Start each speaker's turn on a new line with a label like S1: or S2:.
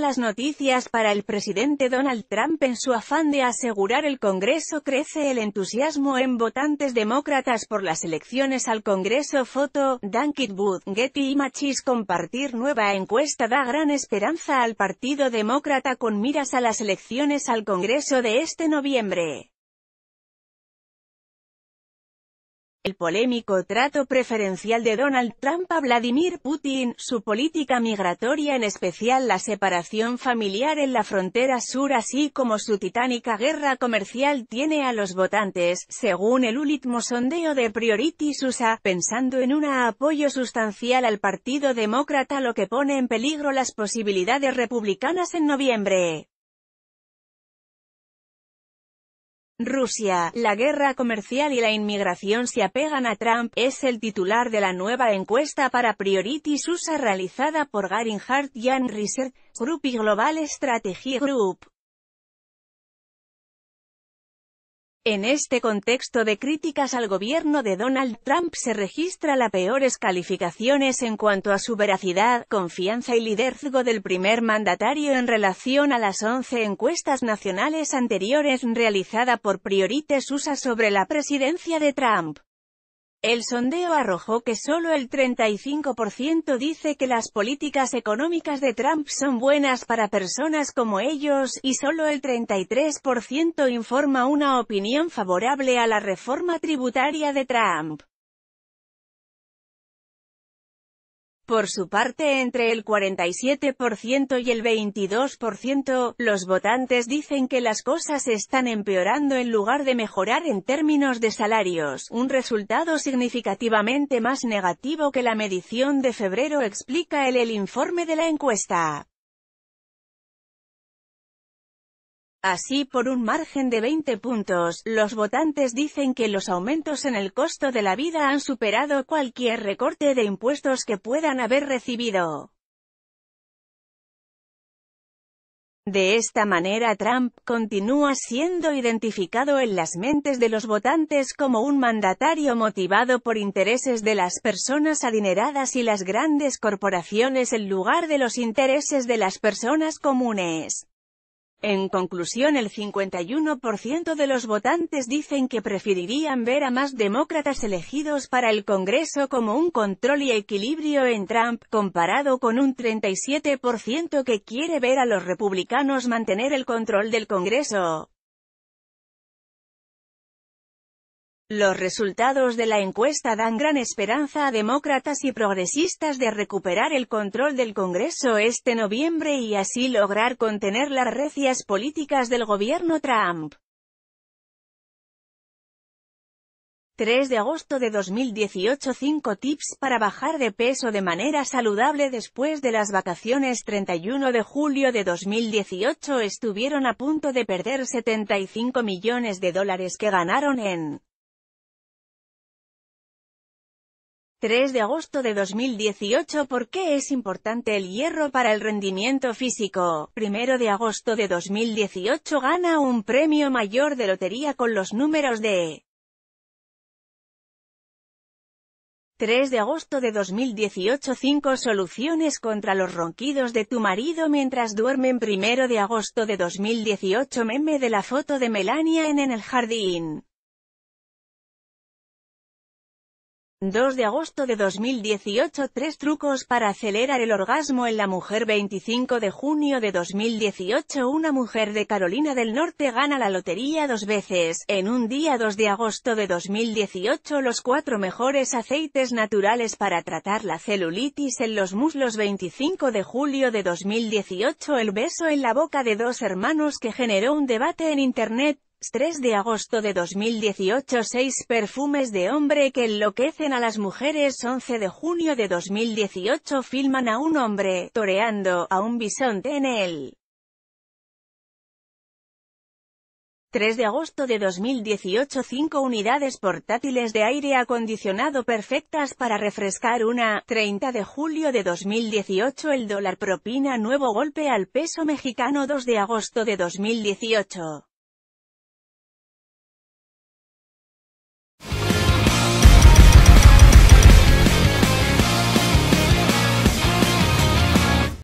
S1: Las noticias para el presidente Donald Trump en su afán de asegurar el Congreso crece el entusiasmo en votantes demócratas por las elecciones al Congreso Foto, Dan Booth, Getty Machis compartir nueva encuesta da gran esperanza al Partido Demócrata con miras a las elecciones al Congreso de este noviembre. El polémico trato preferencial de Donald Trump a Vladimir Putin, su política migratoria en especial la separación familiar en la frontera sur así como su titánica guerra comercial tiene a los votantes, según el último sondeo de Priority USA, pensando en un apoyo sustancial al Partido Demócrata lo que pone en peligro las posibilidades republicanas en noviembre. Rusia, la guerra comercial y la inmigración se apegan a Trump, es el titular de la nueva encuesta para Priority USA realizada por Garin Hart Young Research Group y Global Strategy Group. En este contexto de críticas al gobierno de Donald Trump se registra la peores calificaciones en cuanto a su veracidad, confianza y liderazgo del primer mandatario en relación a las 11 encuestas nacionales anteriores realizada por priorites USA sobre la presidencia de Trump. El sondeo arrojó que solo el 35% dice que las políticas económicas de Trump son buenas para personas como ellos, y solo el 33% informa una opinión favorable a la reforma tributaria de Trump. Por su parte, entre el 47% y el 22%, los votantes dicen que las cosas están empeorando en lugar de mejorar en términos de salarios, un resultado significativamente más negativo que la medición de febrero explica el, el informe de la encuesta. Así por un margen de 20 puntos, los votantes dicen que los aumentos en el costo de la vida han superado cualquier recorte de impuestos que puedan haber recibido. De esta manera Trump continúa siendo identificado en las mentes de los votantes como un mandatario motivado por intereses de las personas adineradas y las grandes corporaciones en lugar de los intereses de las personas comunes. En conclusión el 51% de los votantes dicen que preferirían ver a más demócratas elegidos para el Congreso como un control y equilibrio en Trump, comparado con un 37% que quiere ver a los republicanos mantener el control del Congreso. Los resultados de la encuesta dan gran esperanza a demócratas y progresistas de recuperar el control del Congreso este noviembre y así lograr contener las recias políticas del gobierno Trump. 3 de agosto de 2018 5 tips para bajar de peso de manera saludable después de las vacaciones 31 de julio de 2018 estuvieron a punto de perder 75 millones de dólares que ganaron en 3 de agosto de 2018 ¿Por qué es importante el hierro para el rendimiento físico? 1 de agosto de 2018 gana un premio mayor de lotería con los números de 3 de agosto de 2018 5 soluciones contra los ronquidos de tu marido mientras duermen 1 de agosto de 2018 meme de la foto de Melania en, en el jardín 2 de agosto de 2018 Tres trucos para acelerar el orgasmo en la mujer 25 de junio de 2018 Una mujer de Carolina del Norte gana la lotería dos veces, en un día 2 de agosto de 2018 Los cuatro mejores aceites naturales para tratar la celulitis en los muslos 25 de julio de 2018 El beso en la boca de dos hermanos que generó un debate en internet 3 de agosto de 2018 6 perfumes de hombre que enloquecen a las mujeres 11 de junio de 2018 filman a un hombre toreando a un bisonte en el 3 de agosto de 2018 5 unidades portátiles de aire acondicionado perfectas para refrescar una 30 de julio de 2018 el dólar propina nuevo golpe al peso mexicano 2 de agosto de 2018